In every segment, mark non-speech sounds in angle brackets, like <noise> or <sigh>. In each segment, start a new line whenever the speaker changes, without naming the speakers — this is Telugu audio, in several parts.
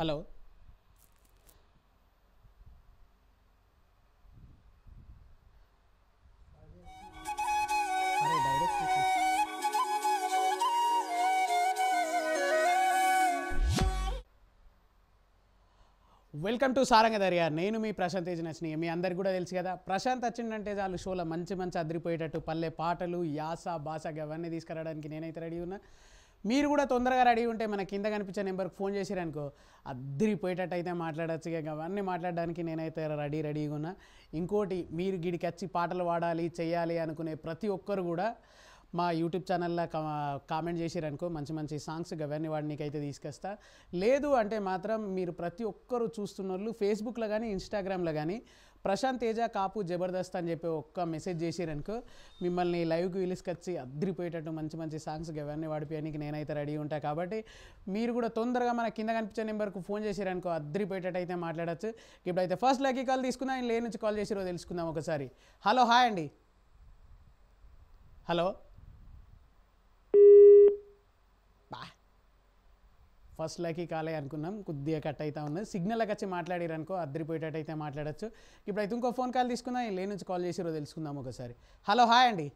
hello welcome to Saranga Dariya నేను మీ ప్రశాంత్ ఏజనస్ని మీ అందరికి కూడా తెలుసు కదా ప్రశాంత్ వచ్చిందంటే చాలు షోలో మంచి మంచి అదిరిపోయేటట్టు పల్లె పాటలు యాస భాష అవన్నీ తీసుకురావడానికి నేనైతే రెడీ ఉన్నా మీరు కూడా తొందరగా రెడీ ఉంటే మన కింద కనిపించే నెంబర్కి ఫోన్ చేసిరనుకో అద్దరిపోయేటట్టు అయితే మాట్లాడచ్చు ఇక అవన్నీ మాట్లాడడానికి నేనైతే రెడీ రెడీగా ఉన్నా ఇంకోటి మీరు గిడికి వచ్చి పాటలు పాడాలి చేయాలి అనుకునే ప్రతి ఒక్కరు కూడా మా యూట్యూబ్ ఛానల్లో కామెంట్ చేసిరనుకో మంచి మంచి సాంగ్స్ అవన్నీ వాడినికైతే తీసుకొస్తా లేదు అంటే మాత్రం మీరు ప్రతి ఒక్కరు చూస్తున్న వాళ్ళు ఫేస్బుక్లో కానీ ఇన్స్టాగ్రామ్లో కానీ ప్రశాంత్ తేజ కాపు జబర్దస్త్ అని చెప్పి ఒక్క మెసేజ్ చేసిరనుకో మిమ్మల్ని లైవ్కి పిలుసుకొచ్చి అద్దరిపోయేటట్టు మంచి మంచి సాంగ్స్ ఇవన్నీ వాడిపోయానికి నేనైతే రెడీ ఉంటాను కాబట్టి మీరు కూడా తొందరగా మన కింద కనిపించే నెంబర్కు ఫోన్ చేసిరనుకో అద్దరిపోయేటట్టు అయితే మాట్లాడచ్చు ఇప్పుడైతే ఫస్ట్ లక్కీ కాల్ తీసుకుందాం ఆయన లేని నుంచి కాల్ చేసిరో తెలుసుకుందాం ఒకసారి హలో హాయ్ అండి హలో ఫస్ట్ లాకి కాలే అనుకున్నాం కొద్దిగా కట్ అవుతా ఉంది సిగ్నల్ వచ్చి మాట్లాడారు అనుకో అద్దరిపోయేటట్టు అయితే మాట్లాడచ్చు అయితే ఇంకో ఫోన్ కాల్ తీసుకున్నా లేని నుంచి కాల్ చేసిరో తెలుసుకుందాం ఒకసారి హలో హాయ్ అండి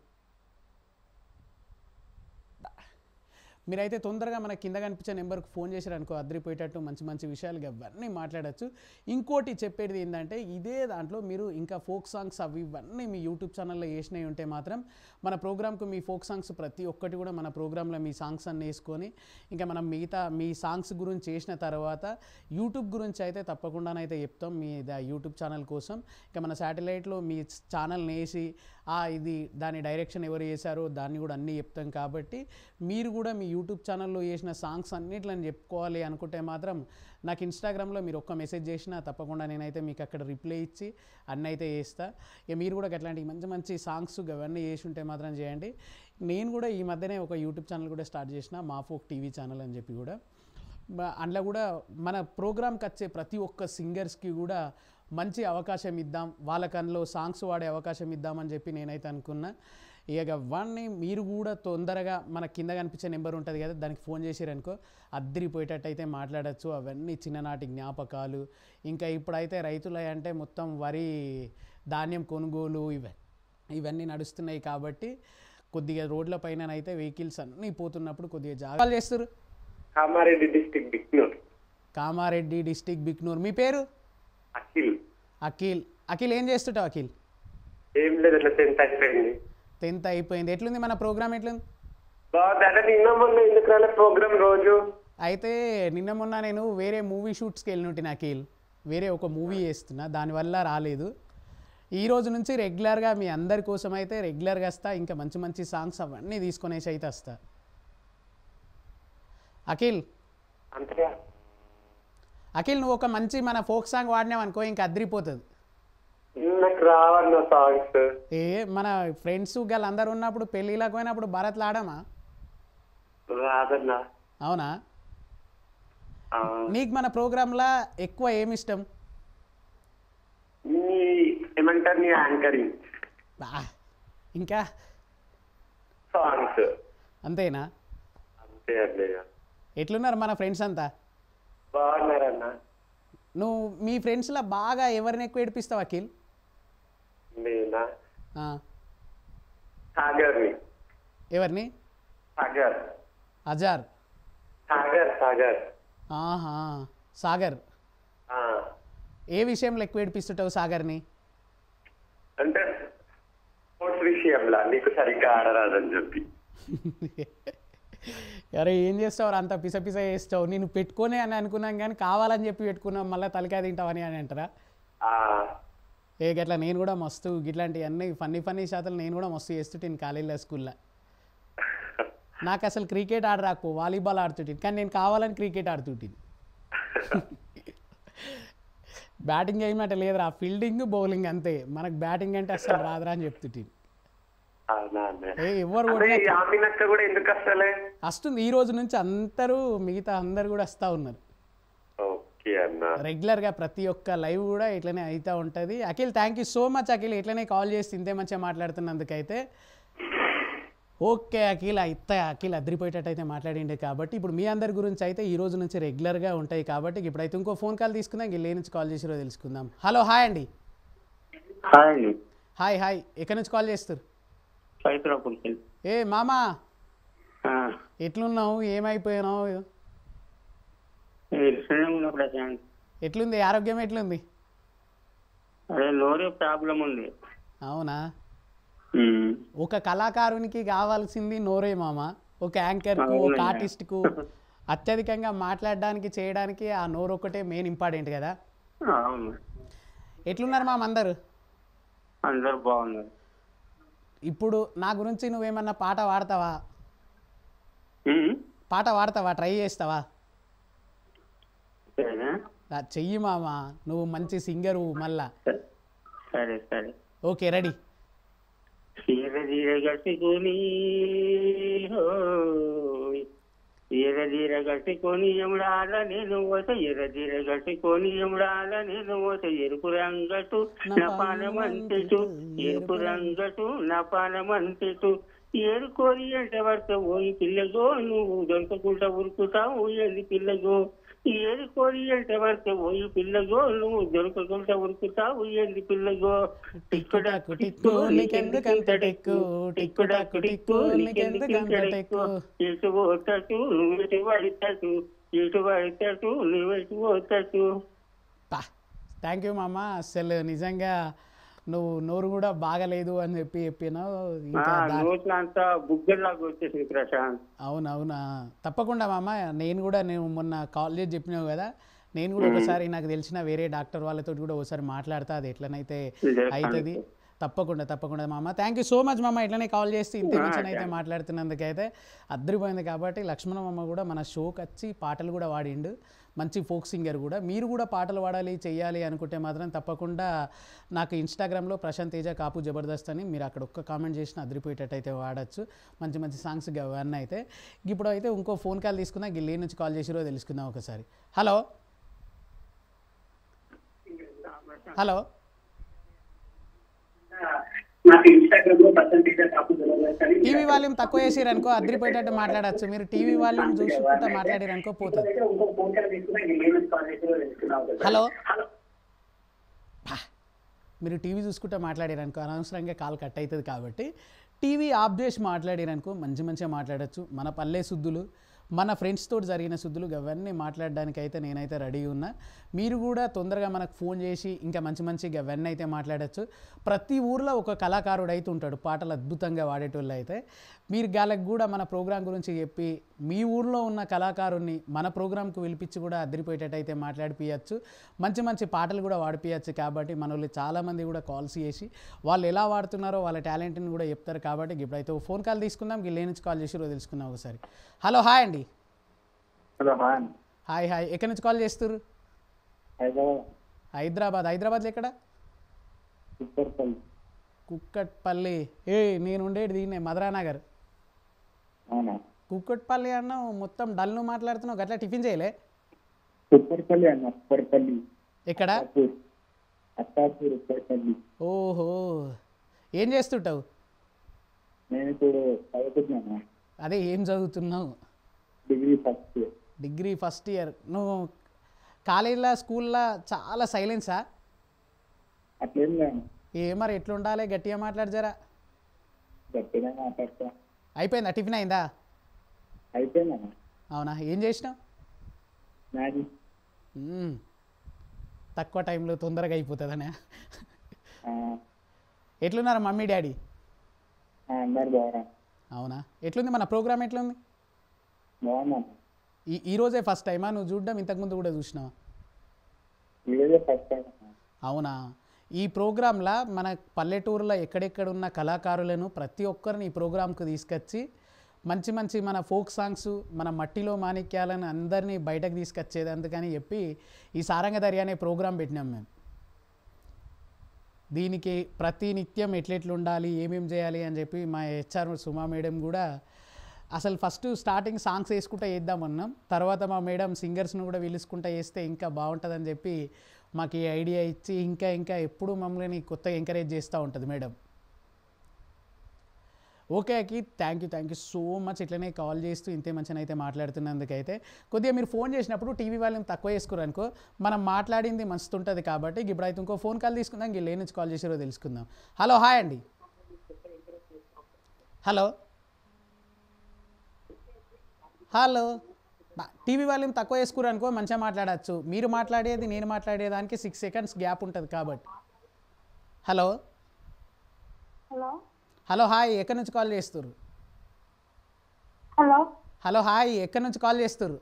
మీరైతే తొందరగా మన కింద కనిపించే నెంబర్కి ఫోన్ చేశారనుకో అద్రిపోయేటట్టు మంచి మంచి విషయాలు ఇవన్నీ మాట్లాడచ్చు ఇంకోటి చెప్పేది ఏంటంటే ఇదే దాంట్లో మీరు ఇంకా ఫోక్ సాంగ్స్ అవి ఇవన్నీ మీ యూట్యూబ్ ఛానల్లో వేసినవి ఉంటే మాత్రం మన ప్రోగ్రామ్కు మీ ఫోక్ సాంగ్స్ ప్రతి ఒక్కటి కూడా మన ప్రోగ్రాంలో మీ సాంగ్స్ అన్ని వేసుకొని ఇంకా మనం మిగతా మీ సాంగ్స్ గురించి చేసిన తర్వాత యూట్యూబ్ గురించి అయితే తప్పకుండానైతే చెప్తాం మీ యూట్యూబ్ ఛానల్ కోసం ఇంకా మన శాటిలైట్లో మీ ఛానల్ని వేసి ఇది దాని డైరెక్షన్ ఎవరు చేశారో దాన్ని కూడా అన్నీ చెప్తాం కాబట్టి మీరు కూడా మీ యూట్యూబ్ ఛానల్లో చేసిన సాంగ్స్ అన్నిట్లని చెప్పుకోవాలి అనుకుంటే మాత్రం నాకు ఇన్స్టాగ్రామ్లో మీరు ఒక్క మెసేజ్ చేసినా తప్పకుండా నేనైతే మీకు అక్కడ రిప్లై ఇచ్చి అన్నీ అయితే చేస్తాను ఇక మీరు కూడా అట్లాంటి మంచి మంచి సాంగ్స్ అవన్నీ చేసి ఉంటే మాత్రం చేయండి నేను కూడా ఈ మధ్యనే ఒక యూట్యూబ్ ఛానల్ కూడా స్టార్ట్ చేసిన మాఫోక్ టీవీ ఛానల్ అని చెప్పి కూడా అందులో కూడా మన ప్రోగ్రామ్కి వచ్చే ప్రతి ఒక్క సింగర్స్కి కూడా మంచి అవకాశం ఇద్దాం వాళ్ళ కనలో సాంగ్స్ వాడే అవకాశం ఇద్దామని చెప్పి నేనైతే అనుకున్నా ఇక వాడిని మీరు కూడా తొందరగా మన కింద కనిపించే నెంబర్ ఉంటుంది కదా దానికి ఫోన్ చేసారనుకో అద్దరిపోయేటట్టు అయితే మాట్లాడచ్చు అవన్నీ చిన్ననాటి జ్ఞాపకాలు ఇంకా ఇప్పుడైతే రైతులు అంటే మొత్తం వరి ధాన్యం కొనుగోలు ఇవన్నీ ఇవన్నీ నడుస్తున్నాయి కాబట్టి కొద్దిగా రోడ్ల అయితే వెహికల్స్ అన్నీ పోతున్నప్పుడు కొద్దిగా జాగ్రత్తలు చేస్తారు
కామారెడ్డి డిస్టిక్ బిక్నూర్
కామారెడ్డి డిస్టిక్ బిక్నూర్ మీ పేరు అఖిల్ అఖిల్ అఖిల్ ఏం చేస్తుంటావు అఖిల్
ఏం లేదు అట్లా టెన్త్ అయిపోయింది
టెన్త్ అయిపోయింది ఎట్లుంది మన ప్రోగ్రామ్ ఎట్లుంది రోజు అయితే నిన్న మొన్న నేను వేరే మూవీ షూట్స్కి వెళ్ళినట్టు అఖిల్ వేరే ఒక మూవీ వేస్తున్నా దానివల్ల రాలేదు ఈ రోజు నుంచి రెగ్యులర్గా మీ అందరి కోసం అయితే రెగ్యులర్గా వస్తా ఇంకా మంచి మంచి సాంగ్స్ అవన్నీ తీసుకునేసి అయితే వస్తా అఖిల్ అఖిల్ నువ్వు ఒక మంచి మన ఫోక్ సాంగ్ వాడినావు అనుకో ఇంకా అద్రిపోతుంది ఏ మన ఫ్రెండ్స్ గల్ అందరు ఉన్నప్పుడు పెళ్ళిళ్ళకి పోయినప్పుడు భరత్ లాడమా అవునా నీకు మన ప్రోగ్రామ్ లా ఎక్కువ ఏమి ఇష్టం ఇంకా అంతేనా అంతే ఎట్లున్నారు మన ఫ్రెండ్స్ అంతా నువ్వు మీ ఫ్రెండ్స్లో బాగా ఎవరిని ఎక్కువ ఏడిపిస్తావు అఖిల్ నేనా ఎవరిని అజార్
సాగర్ సాగర్
ఆహా సాగర్ ఏ విషయంలో ఎక్కువ ఏడిపిస్తుంటావు సాగర్ని
అంటే విషయంలో నీకు సరిగ్గా ఆడరాదని చెప్పి <laughs>
అరే ఏం చేస్తావు అంత పిస పిస చేస్తావు నేను పెట్టుకోనే అని అనుకున్నాం కానీ కావాలని చెప్పి పెట్టుకున్నాం మళ్ళీ తలకాయ తింటావని అని అంటారా ఏ గట్లా నేను కూడా మస్తు అన్నీ ఫన్నీ ఫన్నీ శాతం నేను కూడా మస్తు చేస్తుంటాను కాలేజీలో స్కూల్లో నాకు అసలు క్రికెట్ ఆడరాకు వాలీబాల్ ఆడుతుంటుంది కానీ నేను కావాలని క్రికెట్ ఆడుతుంటుంది <laughs> బ్యాటింగ్ చేయమంటే లేదురా ఫీల్డింగ్ బౌలింగ్ అంతే మనకు బ్యాటింగ్ అంటే అసలు రాదురా అని చెప్తుంటుంది వస్తుంది ఈ రోజు నుంచి అందరూ మిగతా అందరు కూడా వస్తా ఉన్నారు రెగ్యులర్ గా ప్రతి ఒక్క లైవ్ కూడా ఇట్లనే అవుతా ఉంటది Akhil thank you so much Akhil ఇట్లనే కాల్ చేసి ఇంతే మంచిగా మాట్లాడుతున్నందుకైతే ఓకే అఖిల్ ఇత్త అఖిల్ అద్రిపోయేటట్టు అయితే మాట్లాడిండే కాబట్టి ఇప్పుడు మీ అందరి గురించి అయితే ఈ రోజు నుంచి రెగ్యులర్ గా ఉంటాయి కాబట్టి ఇప్పుడైతే ఇంకో ఫోన్ కాల్ తీసుకుందాం ఇల్లు నుంచి కాల్ చేసి తెలుసుకుందాం హలో హాయ్ అండి హాయ్ హాయ్ హాయ్ ఎక్కడి నుంచి కాల్ చేస్తారు ఏ మామా ఎట్లున్నావు ఏమైపోయినావు ఎట్లుంది ఆరోగ్యం ఎట్లుంది
ప్రాబ్లం ఉంది
అవునా ఒక కళాకారునికి కావాల్సింది నోరే మామ ఒక యాంకర్ కు ఒక ఆర్టిస్ట్ కు అత్యధికంగా మాట్లాడడానికి చేయడానికి ఆ నోరు ఒకటే మెయిన్ ఇంపార్టెంట్ కదా ఎట్లున్నారు మామ అందరు
అందరు బాగున్నారు
ఇప్పుడు నా గురించి నువ్వేమన్నా పాట వాడతావా పాట వాడతావా ట్రై చేస్తావా చెయ్యి మామ నువ్వు మంచి సింగర్ మళ్ళా సరే సరే ఓకే రెడీ
ఎరదీర కొని ఎముడాల నేను ఓత ఎరదీర గట్టుకొని ఎముడాల నేను ఓత ఎరుపు రంగటు నా పానమంతెటు ఎరుపు రంగటు నా ఏరుకోరి అంటే వర్త ఓ పిల్లగో నువ్వు దొరకకుండా ఉరుకుతావు ఎన్ని పిల్లగో ఏది కోరి అంటే వరకు పోయి పిల్లగో నువ్వు దొరకకుండా ఉరుకుతా ఏంది పిల్లగో టిక్కుడాకు టిక్కు నీకెందుకంతటెక్కు
టిక్కుడాకు
టిక్కు నీకెందుకంతటెక్కు ఇటు పోతాడు నువ్వెటు పడతాడు ఇటు పడతాడు నువ్వెటు పోతాడు
థ్యాంక్ యూ మామ అసలు నిజంగా నువ్వు నోరు కూడా బాగలేదు అని చెప్పి చెప్పినావు అవునవునా తప్పకుండా మామ నేను కూడా నేను మొన్న కాలేజ్ చెప్పినావు కదా నేను కూడా ఒకసారి నాకు తెలిసిన వేరే డాక్టర్ వాళ్ళతో కూడా ఒకసారి మాట్లాడతా అది ఎట్లనైతే అవుతుంది తప్పకుండా తప్పకుండా మామ థ్యాంక్ యూ సో మచ్ మామ ఇట్లనే కాల్ చేసి ఇంత మంచిగా అయితే మాట్లాడుతున్నందుకైతే అద్దరిపోయింది కాబట్టి లక్ష్మణ మామ కూడా మన షోకి వచ్చి పాటలు కూడా వాడిండు మంచి ఫోక్ సింగర్ కూడా మీరు కూడా పాటలు పాడాలి చేయాలి అనుకుంటే మాత్రం తప్పకుండా నాకు ఇన్స్టాగ్రామ్లో ప్రశాంత్ తేజ కాపు జబర్దస్త్ అని మీరు అక్కడ ఒక్క కామెంట్ చేసిన అదిరిపోయేటట్టయితే వాడచ్చు మంచి మంచి సాంగ్స్ అవన్నీ అయితే ఇప్పుడు అయితే ఇంకో ఫోన్ కాల్ తీసుకుందాం గిల్లీ నుంచి కాల్ చేసిరో తెలుసుకుందాం ఒకసారి హలో హలో టీవీ వాల్యూమ్ తక్కువ చేసిరనుకో అనుకో అద్రిపోయేటట్టు మాట్లాడచ్చు మీరు టీవీ వాల్యూమ్ చూసుకుంటా మాట్లాడారు అనుకో పోతుంది హలో మీరు టీవీ చూసుకుంటా మాట్లాడారు అనవసరంగా కాల్ కట్ అవుతుంది కాబట్టి టీవీ ఆఫ్ చేసి మాట్లాడారు మంచి మంచిగా మాట్లాడచ్చు మన పల్లె శుద్ధులు మన ఫ్రెండ్స్ తోటి జరిగిన శుద్ధులు అవన్నీ మాట్లాడడానికి అయితే నేనైతే రెడీ ఉన్నా మీరు కూడా తొందరగా మనకు ఫోన్ చేసి ఇంకా మంచి మంచిగా అవన్నీ అయితే మాట్లాడచ్చు ప్రతి ఊర్లో ఒక కళాకారుడు అయితే ఉంటాడు పాటలు అద్భుతంగా వాడేటోళ్ళు అయితే మీరు గాలకు కూడా మన ప్రోగ్రాం గురించి చెప్పి మీ ఊర్లో ఉన్న కళాకారుణ్ణి మన ప్రోగ్రాంకు పిలిపించి కూడా అద్దరిపోయేటట్టయితే మాట్లాడిపియచ్చు మంచి మంచి పాటలు కూడా వాడిపియచ్చు కాబట్టి మన వాళ్ళు చాలామంది కూడా కాల్స్ చేసి వాళ్ళు ఎలా వాడుతున్నారో వాళ్ళ టాలెంట్ని కూడా చెప్తారు కాబట్టి ఇప్పుడైతే ఫోన్ కాల్ తీసుకుందాం లేని నుంచి కాల్ చేసి తెలుసుకుందాం ఒకసారి హలో హాయ్ అండి హలో హాయ్ హాయ్ హాయ్ ఎక్కడి నుంచి కాల్ చేస్తారు హైదరాబాద్ హైదరాబాద్ ఎక్కడ కుక్కట్పల్లి ఏ నేను ఉండేది దీన్నే మధురానగర్ కుక్కట్పల్లి అన్న మొత్తం డల్ నువ్వు మాట్లాడుతున్నావు గట్లా టిఫిన్ చేయలే కుక్కట్పల్లి అన్న కుక్కట్పల్లి ఎక్కడ ఓహో ఏం చేస్తుంటావు నేను ఇప్పుడు చదువుతున్నాను అదే ఏం చదువుతున్నావు
degree first year
degree first year నువ్వు కాలేజీలో స్కూల్లో చాలా సైలెన్సా అట్లేం ఏ మరి ఎట్లుండాలి గట్టిగా మాట్లాడజారా గట్టిగా మాట్లాడతా అయిపోయిందా టిఫిన్ అయిందా అయిపోయిందా అవునా ఏం చేసినావు తక్కువ టైంలో తొందరగా అయిపోతుందనే ఎట్లున్నారు మమ్మీ డాడీ అవునా ఎట్లుంది మన ప్రోగ్రామ్ ఎట్లుంది ఈ ఈరోజే ఫస్ట్ టైమా నువ్వు చూడడం ఇంతకుముందు కూడా చూసినావా అవునా ఈ ప్రోగ్రాంలో మన పల్లెటూరులో ఎక్కడెక్కడ ఉన్న కళాకారులను ప్రతి ఒక్కరిని ఈ ప్రోగ్రాంకు తీసుకొచ్చి మంచి మంచి మన ఫోక్ సాంగ్స్ మన మట్టిలో మాణిక్యాలను అందరినీ బయటకు తీసుకొచ్చేది అందుకని చెప్పి ఈ సారంగ అనే ప్రోగ్రాం పెట్టినాం మేము దీనికి ప్రతి నిత్యం ఎట్లెట్లు ఉండాలి ఏమేమి చేయాలి అని చెప్పి మా హెచ్ఆర్ సుమా మేడం కూడా అసలు ఫస్ట్ స్టార్టింగ్ సాంగ్స్ వేసుకుంటా వేద్దామన్నాం తర్వాత మా మేడం సింగర్స్ను కూడా పిలుచుకుంటా వేస్తే ఇంకా బాగుంటుందని చెప్పి మాకు ఈ ఐడియా ఇచ్చి ఇంకా ఇంకా ఎప్పుడు మమ్మల్ని కొత్తగా ఎంకరేజ్ చేస్తూ ఉంటుంది మేడం ఓకే అకి thank you thank you so much ఇట్లనే కాల్ చేస్తూ ఇంతే మంచిగా అయితే మాట్లాడుతున్నందుకైతే కొద్దిగా మీరు ఫోన్ చేసినప్పుడు టీవీ వాళ్ళని తక్కువ చేసుకోరు అనుకో మనం మాట్లాడింది మస్తు ఉంటుంది కాబట్టి ఇప్పుడైతే ఇంకో ఫోన్ కాల్ తీసుకుందాం ఇంకే నుంచి కాల్ చేసారో తెలుసుకుందాం హలో హాయ్ అండి హలో హలో టీవీ వాళ్ళని తక్కువ వేసుకురు అనుకో మంచిగా మాట్లాడచ్చు మీరు మాట్లాడేది నేను మాట్లాడేదానికి సిక్స్ సెకండ్స్ గ్యాప్ ఉంటుంది కాబట్టి హలో హలో హలో హాయ్ ఎక్కడి నుంచి కాల్ చేస్తారు హలో హలో హాయ్ ఎక్కడి నుంచి కాల్ చేస్తారు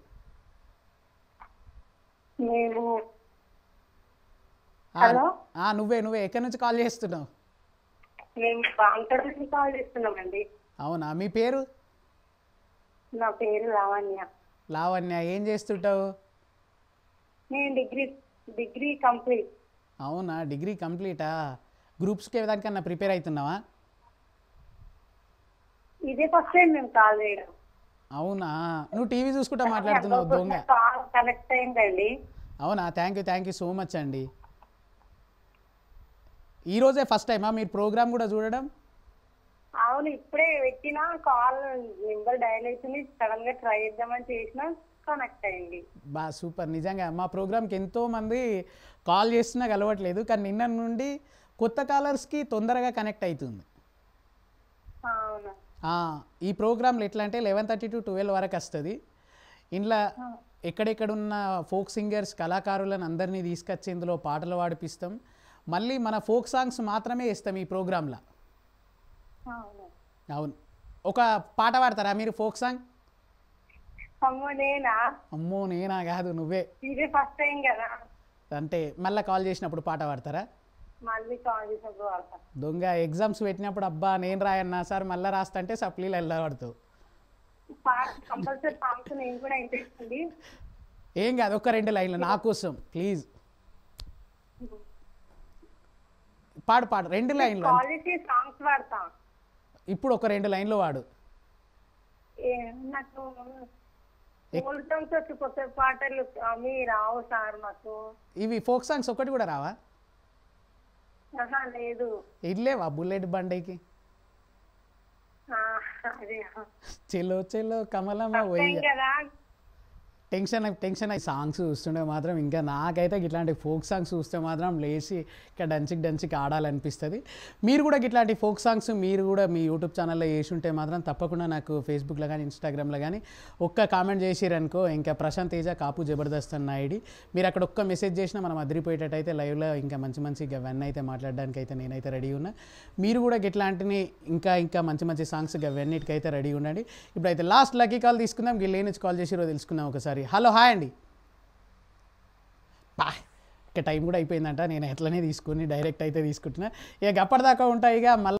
నువ్వే నువ్వే ఎక్కడి నుంచి కాల్ చేస్తున్నావు కాల్ అవునా మీ పేరు
నా పేరు లావణ్య
లావణ్య ఏం చేస్తుంటావు
నేను డిగ్రీ డిగ్రీ కంప్లీట్
అవునా డిగ్రీ కంప్లీటా గ్రూప్స్కి దానికన్నా ప్రిపేర్ అవుతున్నావా
ఇదే ఫస్ట్ టైం మేము కాల్ చేయడం
అవునా నువ్వు టీవీ చూసుకుంటా మాట్లాడుతున్నావు దొంగ
కనెక్ట్ అయిందండి
అవునా thank you thank you so much అండి ఈరోజే ఫస్ట్ టైమా మీరు ప్రోగ్రామ్ కూడా చూడడం
అవును ఇప్పుడే పెట్టిన కాల్ నెంబర్ డైల్ అవుతుంది సడన్ గా ట్రై చేద్దామని చేసిన కనెక్ట్ అయ్యింది
బా సూపర్ నిజంగా మా కి ఎంతో మంది కాల్ చేస్తున్నా కలవట్లేదు కానీ నిన్న నుండి కొత్త కాలర్స్కి తొందరగా కనెక్ట్ అవుతుంది ఈ ప్రోగ్రాంలు ఎట్లా అంటే లెవెన్ థర్టీ టు ట్వెల్వ్ వరకు వస్తుంది ఇంట్లో ఎక్కడెక్కడున్న ఫోక్ సింగర్స్ కళాకారులను అందరినీ తీసుకొచ్చి ఇందులో పాటలు పాడిపిస్తాం మళ్ళీ మన ఫోక్ సాంగ్స్ మాత్రమే ఇస్తాం ఈ ప్రోగ్రాంలో అవును ఒక పాట పాడతారా మీరు ఫోక్ సాంగ్ అమ్మో నేనా కాదు నువ్వే ఇదే ఫస్ట్ టైం కదా అంటే మళ్ళీ కాల్ చేసినప్పుడు పాట పాడతారా దొంగ ఎగ్జామ్స్ పెట్టినప్పుడు అబ్బా నేను రాయన్నా సార్ మళ్ళీ రాస్తంటే సప్లీలు వెళ్ళా పడుతూ ఏం కాదు ఒక్క రెండు లైన్లు నా కోసం ప్లీజ్ పాడు పాడు రెండు లైన్లు ఇప్పుడు ఒక రెండు లైన్లు వాడు
నాకు పాటలు రావు సార్
ఇవి ఫోక్ సాంగ్స్ ఒకటి కూడా రావా లేదు ఇల్లేవా బుల్లెట్ బండికి చెలో చెలో కమలమ్మ టెన్షన్ టెన్షన్ అయ్యి సాంగ్స్ చూస్తుంటే మాత్రం ఇంకా నాకైతే ఇట్లాంటి ఫోక్ సాంగ్స్ చూస్తే మాత్రం లేచి ఇక డంచిక్ డంచిక్ ఆడాలనిపిస్తుంది మీరు కూడా ఇట్లాంటి ఫోక్ సాంగ్స్ మీరు కూడా మీ యూట్యూబ్ ఛానల్లో వేసి ఉంటే మాత్రం తప్పకుండా నాకు ఫేస్బుక్లో కానీ ఇన్స్టాగ్రామ్లో కానీ ఒక్క కామెంట్ చేసిరనుకో ఇంకా ప్రశాంత్ తేజ కాపు జబర్దస్త్ అన్న ఐడి మీరు అక్కడ ఒక్క మెసేజ్ చేసినా మనం అదిరిపోయేటట్టయితే లైవ్లో ఇంకా మంచి మంచి అవన్నీ అయితే మాట్లాడడానికి అయితే నేనైతే రెడీ ఉన్నా మీరు కూడా ఇట్లాంటిని ఇంకా ఇంకా మంచి మంచి సాంగ్స్ వెన్నిటికైతే రెడీ ఉండండి ఇప్పుడైతే లాస్ట్ లక్కీ కాల్ తీసుకుందాం వీళ్ళు లేనిచ్చి కాల్ చేసిరో తెలుసుకుందాం ఒకసారి సారీ హలో హాయ్ అండి బా ఇక టైం కూడా అయిపోయిందంట నేను ఎట్లనే తీసుకుని డైరెక్ట్ అయితే తీసుకుంటున్నా ఇక అప్పటిదాకా ఉంటాయి ఇక మళ్ళీ